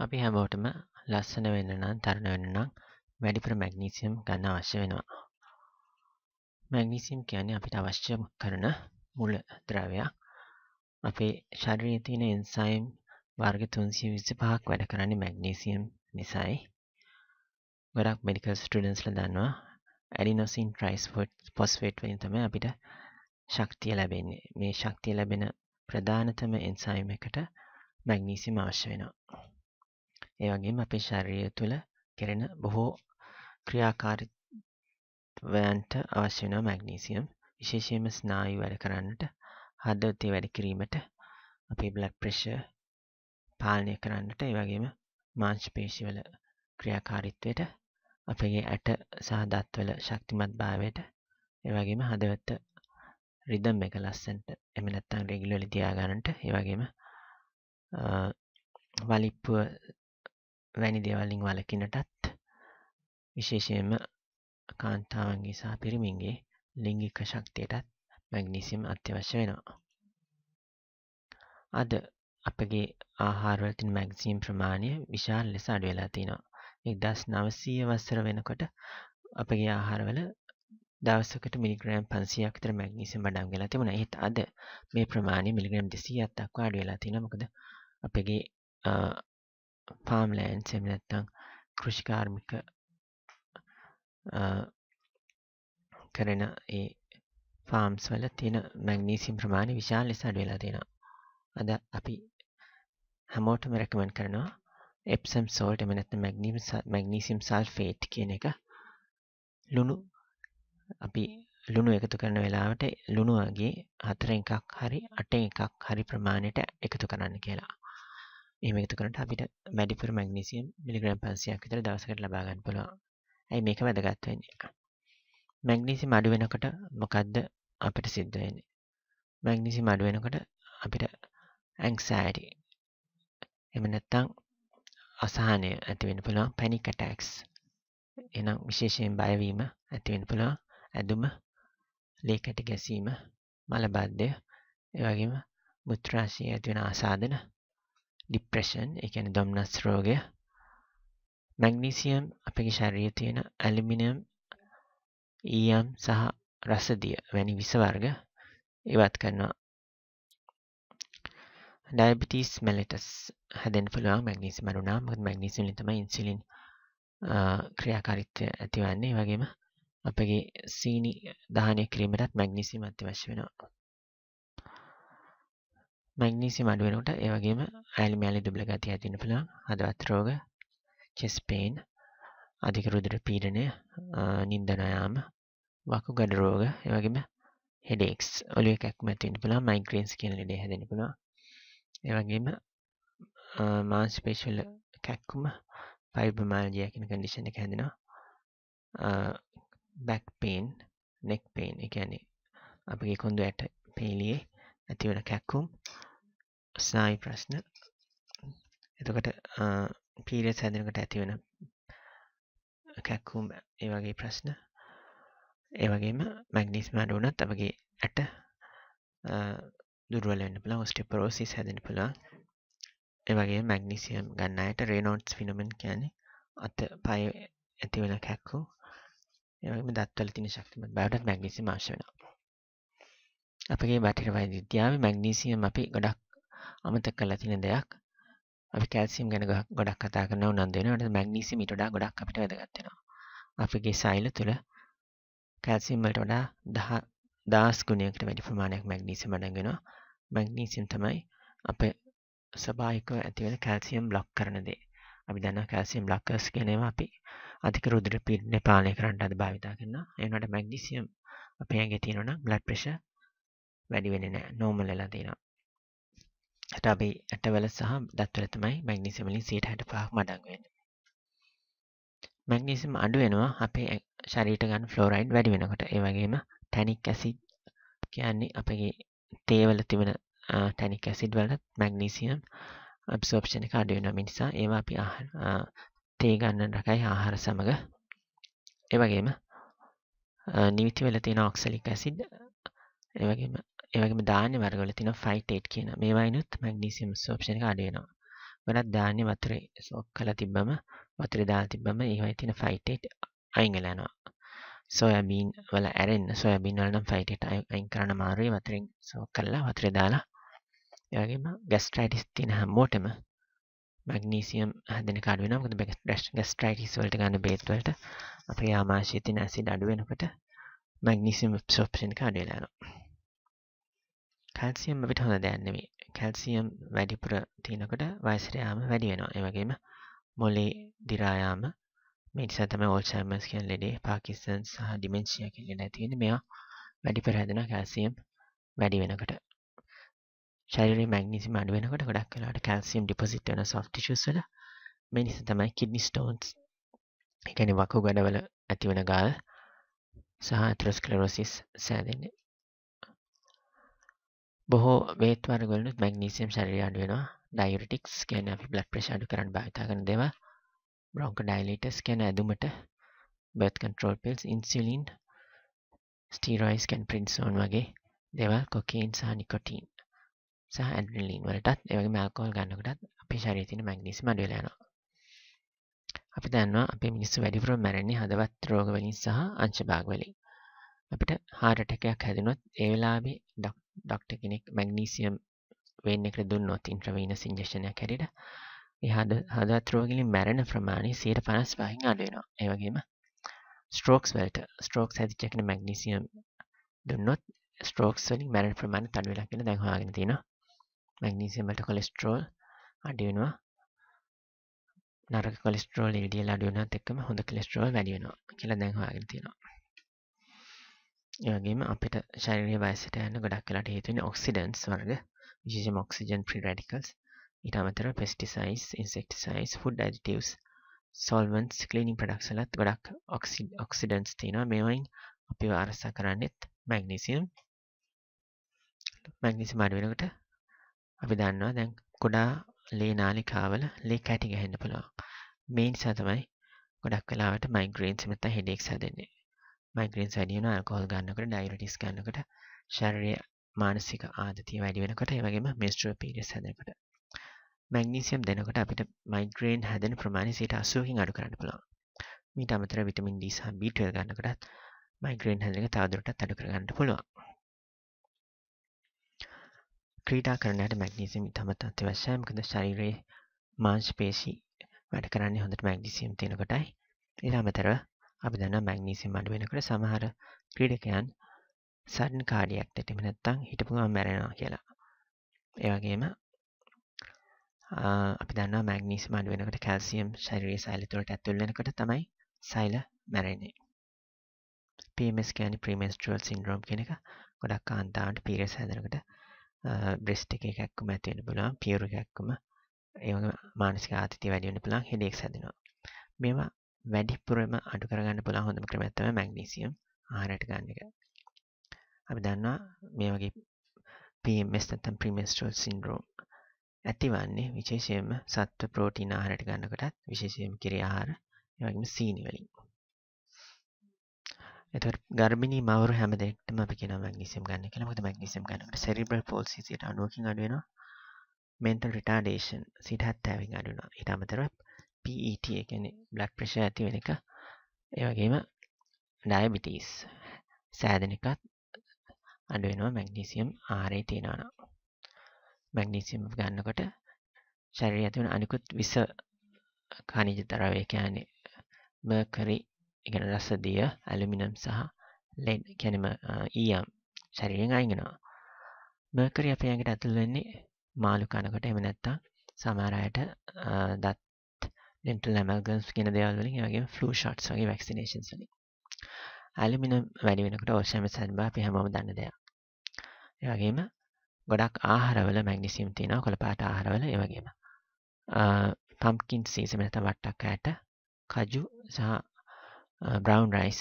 අපි හැමෝටම ලස්සන වෙන්න නම් තරණ වෙන්න නම් වැඩිපුර මැග්නීසියම් ගන්න අවශ්‍ය වෙනවා. මැග්නීසියම් කියන්නේ අපිට අවශ්‍ය කරන මුල ද්‍රව්‍යයක්. අපේ ශරීරයේ තියෙන එන්සයිම් වර්ග 325ක් වැඩ කරන්නේ මැග්නීසියම් නිසායි. ගොඩක් මෙඩිකල් ස්ටඩන්ස්ල දන්නවා ඇඩිනොසින් ට්‍රයිස්ෆොට් පොස්ෆේට් වලින් තමයි අපිට ශක්තිය ලැබෙන්නේ මේ ශක්තිය ලැබෙන ප්‍රධානතම එන්සයිම් එකට මැග්නීසියම් අවශ්‍ය වෙනවා ඒ වගේම අපේ ශරීරය තුළ කෙරෙන බොහෝ ක්‍රියාකාරිවයන්ට අවශ්‍ය වෙන මැග්නීසියම් විශේෂයෙන්ම ස්නායු වැඩ කරන්නට හදවතේ වැඩ කිරීමට අපේ බ්ලඩ් ප්‍රෙෂර් පාලනය කරන්නට ඒ වගේම මාංශ පේශිවල ක්‍රියාකාරීත්වයට අපගේ ඇට සහ දත්වල ශක්තිමත්භාවයට ඒ වගේම හදවත රිදම් එක ලස්සන්ට එහෙම නැත්නම් රෙගියුලර්ලි තියාගන්නට ඒ වගේම වලිප්පුව වැනි දේවල්ලින් වලකිනටත් විශේෂයෙන්ම කාන්තාවන්ගේ සහ පිරිමින්ගේ ලිංගික ශක්තියටත් මැග්නීසියම් අත්‍යවශ්‍ය වෙනවා. අද අපගේ ආහාරවල තියෙන මැග්නීසියම් ප්‍රමාණය විශාල ලෙස අඩු වෙලා තියෙනවා. 1900 වසර වෙනකොට අපගේ ආහාරවල දවසකට මිලිග්‍රෑම් 500ක් විතර මැග්නීසියම් අඩංගු වෙලා තිබුණා. ඒත් අද මේ ප්‍රමාණය මිලිග්‍රෑම් 200ක් දක්වා අඩු වෙලා තියෙනවා. මොකද අපගේ ෆාම්ලෑන්ස් එම නැත්තං කෘෂිකාර්මික කරන ඒ ෆාම්ස් වල තියෙන මැග්නීසිම් ප්‍රමාණය විශාල ලෙස අඩු වෙලා තියෙනවා. අද අපි හැමෝටම රෙකමන්ඩ් කරනවා එප්සම් සෝල්ට් එම නැත්නම් මැග්නීසිම් මැග්නීසිම් සල්ෆේට් කියන එක ලුණු අපි ලුණු එකතු කරන වෙලාවට ලුණු වගේ හතරෙන් එකක් හරි අටෙන් එකක් හරි ප්‍රමාණයට එකතු කරන්න කියලා. එහම එකතුකට අපිට වැඩිපුර මැගනිසියම් මිලිග්‍රම් පන්සියක් විතර දවසකට ලබාගන්න පුළුවන් ඇයි මේක වැදගත්වන්නේ එක මැග්නිසි මඩු වෙනකට මොකක්ද අපිට සිද්ධවෙන්නේ මැග්නිසි මඩු වෙනකට අපිට ඇංසෑටි එමනැත්තං අසාහනය ඇතිවෙන පුළුවන් පැනිකටැක්ස් එනම් විශේෂයෙන් බයවීම ඇතිවෙන පුළුවන් ඇදුම ලේකට ගැසීම මලබද්ධය එවගේම මුත්‍රාශී ඇතිවෙන ආසාධන ඩිප්‍රෙෂන් එකන දම්නස් රෝගය මැග්නීසියම් අපගේ ශරීරය තියෙන ඇලිමිනම් ඊයම් සහ රසදිය වැනි විසවර්ග ඉවත් කරනවා ඩයිබිටිස් මැලටස් හැදැන් පුළුවන් මැගනිස් මරුණා මුත් මැගනිසින් තම ඉන්සිලින් ක්‍රියාකාරිත්වය ඇතිවන්නේ වගේම අපගේ සීනි දාහනය කිරීමටත් මැගනිසි මත්‍ය වශ වෙනවා මැග්නීසියම් අඩු වෙනකොට ඒ වගේම ඇලි මැලි දුබල ගතිය ඇති වෙන්න පුළුවන් හදවත් රෝග chest pain අධික රුධිර පීඩනය නිින්දන යාම වකුගඩු රෝග ඒ වගේම headaches ඔලුවේ කැක්කුම ඇති වෙන්න පුළුවන් migraines කියන ලෙඩ හැදෙන්න පුළුවන් ඒ වගේම මාංශපේශ වල කැක්කුම fibromyalgia කියන condition එක හැදෙනවා back pain neck pain ඒ කියන්නේ අපගේ කොන්දු ඇට පේලියේ ඇතිවන කැක්කුම් ස්නායි ප්‍රශ්න එතකට පීරෙ සැදනකට ඇතිවෙන කැක්කුම් ඒ වගේ ප්‍රශ්න ඒවගේම මැගනිස්ම අඩුනත් අපගේ ඇට දුරුවලන්න පුළ ඔස්ටි පරෝසි හැදෙන පුළා ඒවගේ මැගනිසියම් ගන්නයට රේනෝට්ස් ෆිනමෙන් කියන අත පය ඇතිවෙන කැක්කු ඒම දත්වල තින ශක්තිම බවට මැගනිසි මාශ වෙන අපගේ බටිරවයි විද්‍යාව මැගනීසියම් අපි ගොඩක් අමතක කරලා තියෙන දෙයක් අපි කැල්සියම් ගැන ගොඩක් කතා කරන උනන්දු වෙනවා. ඒකට මැග්නීසියම් ඊට වඩා ගොඩක් අපිට වැදගත් වෙනවා. අපගේ සෛල තුළ කැල්සියම් වලට වඩා 10 10 ගුණයකට වැඩි ප්‍රමාණයක් මැග්නීසියම් අඩංගෙනවා. මැග්නීසියම් තමයි අපේ ස්වභාවිකව ඇතිවෙන කැල්සියම් බ්ලොක් කරන දේ. අපි දන්නවා කැල්සියම් බ්ලොකර්ස් කියන ඒවා අපි අධික රුධිර පීඩනය පාලනය කරන්න අද භාවිතා කරනවා. ඒ වුණාට මැග්නීසියම් අපේ ඇඟේ තියෙනවා නම් බ්ලඩ් ප්‍රෙෂර් වැඩි වෙන්නේ නැහැ. නෝමල් වෙලා තියෙනවා. ඇට අපි ඇටවල සහ දත්වල තමයි මැග්නීසියමලින් සීට හැට පහක් මඩක්වෙන්න මැග්නීසිම් අඩු වෙනවා අපේ ශරීට ගන්න ෆ්ලෝරයිඩ් වැඩි වෙනකොට ඒවගේම ටැනික් ඇසි කියන්නේ අපගේ තේවල තිබෙන ටැනික් ඇසිඩ් වලත් මැග්නීසියම් අබ්සෝප්ෂණ එක අඩු වෙන මිනිසා ඒවා අපි තේගන්න රකයි ආහාර සමඟ ඒවගේම නිවිති වෙල තියෙන ඔක්සලික් ඇසිඩ් ඒවගේම ඒවගේම ධාන්‍ය වර්ගවල තියෙනවා 5 8 කියන මේවායිනුත් මැග්නීසියම් ඇබ්සෝප්ෂන් එක අඩු වෙනවා. වෙනත් ධාන්‍ය වතුරේ සෝක් කරලා තිබ්බම වතුරේ දාලා තිබ්බම ඒවයි තියෙන 5 8 අයින් වෙලා යනවා. සොයාබීන් වල ඇරෙන්න සොයාබීන් වල නම් 5 8 අයින් කරන්න අමාරුයි වතුරෙන් සෝක් කරලා වතුරේ දාලා. ඒ වගේම ગેස්ට්‍රයිටිස් තියෙන හැමෝටම මැග්නීසියම් හැදෙන කාඩු වෙනවා. මොකද ગેස්ට්‍රයිටිස් වලට ගන්න බේත් වලට අපේ ආමාශයේ තියෙන ඇසිඩ් අඩු වෙනකොට මැග්නීසියම් ඇබ්සෝප්ෂන් එක අඩු වෙලා යනවා. කැල්සියම් අපිට හොඳ දැන්නෙමි කැල්සියම් වැඩිපුර තියනකොට වයිසිරයාම වැඩි වෙනවා එවගේම මොලේ දිරායාම මිනිසා තම ඕල්චර්මස් කියන ලෙඩේ පාකිස්තන් සහ ඩිමෙන්ශිය කියන ලෙඩ තියෙන මෙයා වැඩි පෙරහැදෙන කැල්සියම් වැඩි වෙනකොට ශරීරයේ මැග්නීසියම් අඩු වෙනකොට ගොඩක් වෙලාවට කැල්සියම් ඩිපොසිට් වෙන soft tissues වල මිනිසා තමයි kidney stones ඒ කියන්නේ වකුගඩවල ඇති වෙන ගාල් සහ ඇතරොස්ක්ලෙරොසිස් සෑදෙන්නේ බොහෝ වේත්වර්ගලනුත් මැගනීසියම් ශරීර අඩු වෙනවා ඩයිරටික්ස් කියන අපි බ්ලඩ් ප්‍රෙෂර් අඩු කරන්න භාවිතා කරන දේවල් බ්‍රොන්ක ඩයිලීටර්ස් කියන ඇදුමට birth control pills insulin steroids කැන් ප්‍රින්සෝන් වගේ දේවල් කොකේන් සහ නිකොටින් සහ ඇඩ්‍රිනලින් වලටත් ඒ වගේම ඇල්කොහොල් ගන්නකොටත් අපේ ශරීරයේ තියෙන මැග්නීසියම් අඩු වෙලා යනවා. අපි දන්නවා අපේ මිනිස්සු වැඩිපුරම මැරෙන්නේ හදවත් රෝග වලින් සහ අංශභාග වලින්. අපිට heart attack එකක් හැදුනොත් ඒ වෙලාවේ ඩක්ට කෙනෙක් මැගනීසියම් වෙන්න එකට දුන්නොත් ඉන්ට්‍රවීන සිංජෂණයක් හැරිට හද හදත්‍රෝගලින් මැරණ ප්‍රමාණය සීට පනස් පාහින් අඩුවෙනවා ඒවගේම ස්ටෝක්ස් වලට ස්ටෝක්ස් ඇතිචකන මැගනීසියම් දුන්නොත් ස්ටෝක්ස් වලින් මැරණ ප්‍රමාණ තඩුවෙලා කියෙන දැහවාගෙන තින මැගනීසියම්ට කොලෙස්ට්‍රෝල් අඩියනවා නරක කොලස්ටරෝල් ඉඩිය අඩියනත් එක්කම හොඳ කොලස්ටරෝල් වැඩියනවා කියලා දැන්වාගෙන තියෙනවා ඒගේම අපිට ශරීරය වයසට යන ගොඩක් කලට හේතුවෙන ඔක්සිඩන්ස් වර්ග විශේෂ මොක්සිජන් ෆ්‍රී රැඩිකල්ස් ඊට අමතර pesticides insecticides food additives solvents cleaning products වලත් ගොඩක් ඔක්සිඩන්ස් තියෙනවා මේවයින් අපිව ආරක්ෂා කරන්නෙත් මැග්නීසියම් මැග්නීසියම් අඩු වෙනකොට අපි දන්නවා දැන් ගොඩා ලේ නාලිකාවල ලේ කැටි ගහන්න පුළුවන් මේ නිසා තමයි ගොඩක් වෙලාවට මයිග්‍රේන්ස් නැත්නම් හෙඩේක්ස් හැදෙන්නේ මයිග්‍රේන්ස් වැඩි වෙනවා ඇල්කොහොල් ගන්නකොට ඩයබටිස් ගන්නකොට ශරීරයේ මානසික ආතතිය වැඩි වෙනකොට ඒ වගේම මෙස්ට්‍රුවල් පීරියඩ්ස් හැදෙනකොට මැග්නීසියම් දෙනකොට අපිට මයිග්‍රේන් හැදෙන ප්‍රමාණය 80කින් අඩු කරන්න පුළුවන් මීට අමතරව විටමින් D සහ B12 ගන්නකොටත් මයිග්‍රේන් හැදෙන එක තවදුරටත් අඩු කරගන්න පුළුවන් ක්‍රීඩා කරනකොට මැග්නීසියම් ඉතාමත් අත්‍යවශ්‍යයි මොකද ශරීරයේ මාංශ පේශි වැඩ කරන්නේ හොඳට මැග්නීසියම් තියෙන කොටයි ඊට අමතරව අපි දන්න මැග්නීසියම් අඩු වෙනකොට සමහර ක්‍රීඩකයන් සඩන් කාඩියක් දෙටම නැත්තම් හිටපු ගමන් මැරෙනවා කියලා. ඒ වගේම අපි දන්න මැග්නීසියම් අඩු වෙනකොට කැල්සියම් ශරීරයේ සෛල තුළට ඇතුල් වෙනකොට තමයි සෛල මැරෙන්නේ. PMS කියන්නේ premenstrual syndrome කියන එක ගොඩක් කාන්තාවන්ට periods හැදෙනකොට බ්‍රෙස්ට් එකේ කැක්කුම ඇති වෙන්න පුළුවන්, පියුර කැක්කුම, ඒ වගේම මානසික ආතතිය වැඩි වෙන්න පුළුවන්, headaches හැදෙනවා. මේවා වැඩිපුරම අඩු කරගන්න පුළ හොඳම ක්‍රමත්තම මැග්නීසියම් ආහාරයට ගන්න එක අපි දන්නවා මේ වගේ පMS නැත්තම් ප්‍රිමස්ට්‍රල් සින්ඩ්‍රෝම් ඇතිවන්නේ විශේෂයෙන්ම සත්ව ප්‍රෝටීන් ආහාරයට ගන්නකොටත් විශේෂයෙන්ම කිරි ආහාර ඒ වගේම සීනි වලින් එතකොට ගර්භිණී මවරු හැම දෙයකටම අපි කියනවා මැග්නීසියම් ගන්න කියලා. මොකද මැග්නීසියම් ගන්නකොට සෙරිබ්‍රල් පොල්සි 90කින් අඩු වෙනවා. මෙන්ටල් රිටාඩේෂන් 70කින් අඩු වෙනවා. ඊට අමතරව පET එකන බ්ලඩ් ප්‍රශ ඇති වෙන එක ඒවගේම ඩයබිටිස් සෑදන එකත් අඩුවෙනවා මැග්නීසියම් ආරේ තියෙනන මැග්නීසියම් ගන්නකොට ශරී ඇතිවන අනිකුත් විස කනිජ තරවයකෑනෙ මකරි ඉගෙන රසදිය ඇලුමිනම් සහ ලෙඩ් කැනම ඊයම් e ශරීරෙන් අයිගෙනවා මකරි අපයකට ඇතුළවෙන්නේ මාළු කනකොට එමනැත්තා සමරයට දත් ඩෙන්ටල් ඇමල්ගම්ස් කියන දේවල් වලින් ඒ වගේම ෆ්ලූ ෂොට්ස් වගේ වැක්සිනේෂන්ස් වලින් ඇලුමිනියම් වැඩි වෙනකොට ඕෂයම සැන්බා අපි හැමෝම දන්න දෙයක් ඒ වගේම ගොඩක් ආහාරවල මැග්නීසියම් තියෙනවා කොළපාට ආහාරවල ඒ වගේම පම්කින් සීසම නැත්නම් වට්ටක් ඇට කජු සහ බ්‍රවුන් රයිස්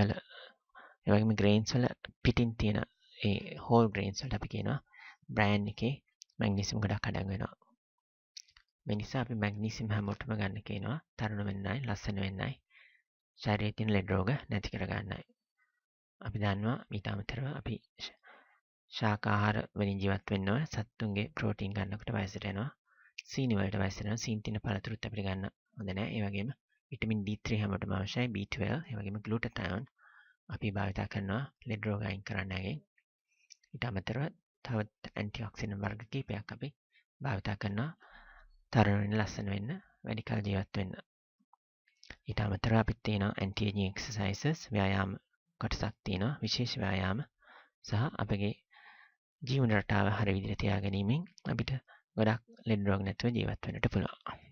වල ඒ වගේම ග්‍රේන්ස් වල පිටින් තියෙන ඒ හෝල් ග්‍රේන්ස් වලට අපි කියනවා බ්‍රෑන්ඩ් එකේ මැග්නීසියම් ගොඩක් අඩංගු වෙනවා මිනිසා අපි මැග්නීසිම් හැමෝටම ගන්න කියනවා තරුණ වෙන්නයි ලස්සන වෙන්නයි ශරීරයේ තියෙන ලෙඩ රෝග නැති කරගන්නයි අපි දන්නවා ඊටමතරව අපි ශාකාහාර වලින් ජීවත් වෙන්න ඕන සත්තුන්ගේ ප්‍රෝටීන් ගන්නකොට වයසට යනවා සීනි වලට වයසට යනවා සීන් තියෙන පළතුරුත් අපිට ගන්න හොඳ නෑ ඒ වගේම විටමින් D3 හැමෝටම අවශ්‍යයි B12 ඒ වගේම ග්ලූටාතයෝන් අපි භාවිතා කරනවා ලෙඩ රෝග අයින් කරන්න ඇගෙන් ඊට අමතරව තවත් ඇන්ටිඔක්සිඩන්ට් වර්ග කීපයක් අපි භාවිතා කරනවා තරුණින් ලස්සන වෙන්න වැඩිකල් ජීවත් වෙන්න ඊට අමතර අපිත් තියෙනවා ඇන්ටීජින් එක්සර්සයිසස් ව්‍යායාම කොටසක් තියෙනවා විශේෂ ව්‍යායාම සහ අපගේ ජීවන රටාව හරි විදිහට තියාගැනීමෙන් අපිට ගොඩක් ලෙඩ රෝග නැතුව ජීවත් වෙන්නට පුළුවන්